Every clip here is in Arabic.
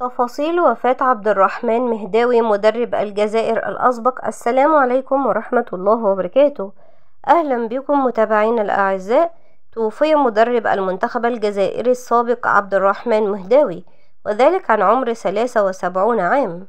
تفاصيل وفاة عبد الرحمن مهداوي مدرب الجزائر الأسبق السلام عليكم ورحمة الله وبركاته أهلا بكم متابعين الأعزاء توفي مدرب المنتخب الجزائري السابق عبد الرحمن مهداوي وذلك عن عمر 73 عام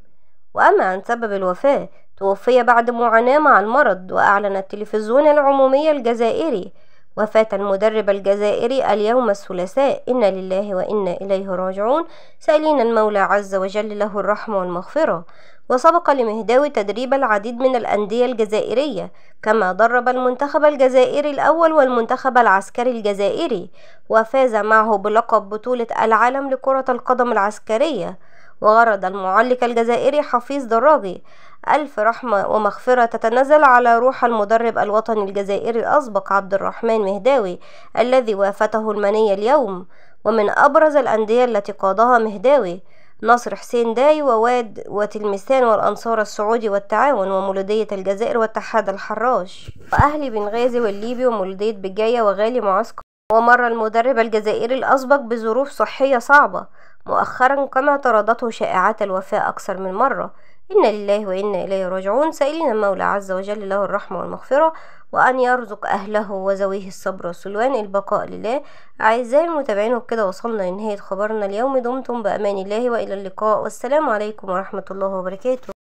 وأما عن سبب الوفاة توفي بعد معاناة مع المرض وأعلن التلفزيون العمومي الجزائري وفاة المدرب الجزائري اليوم الثلاثاء إنا لله وإنا إليه راجعون سألين المولى عز وجل له الرحمة والمغفرة وسبق لمهداوي تدريب العديد من الأندية الجزائرية كما درب المنتخب الجزائري الأول والمنتخب العسكري الجزائري وفاز معه بلقب بطولة العالم لكرة القدم العسكرية وغرد المعلق الجزائري حفيظ دراجي ألف رحمة ومغفرة تتنزل على روح المدرب الوطني الجزائري الأسبق عبد الرحمن مهداوي الذي وافته المنية اليوم ومن أبرز الأندية التي قادها مهداوي نصر حسين داي وواد وتلمسان والأنصار السعودي والتعاون ومولودية الجزائر واتحاد الحراش وأهلي بنغازي والليبي ومولودية بجاية وغالي معسكر ومر المدرب الجزائري الأسبق بظروف صحية صعبة مؤخرا كما طردته شائعات الوفاة أكثر من مرة إنا لله وإنا إليه راجعون سائلين المولى عز وجل له الرحمة والمغفرة وأن يرزق أهله وزويه الصبر والسلوان البقاء لله أعزائي المتابعين وبكده وصلنا لنهاية خبرنا اليوم دمتم بأمان الله وإلى اللقاء والسلام عليكم ورحمة الله وبركاته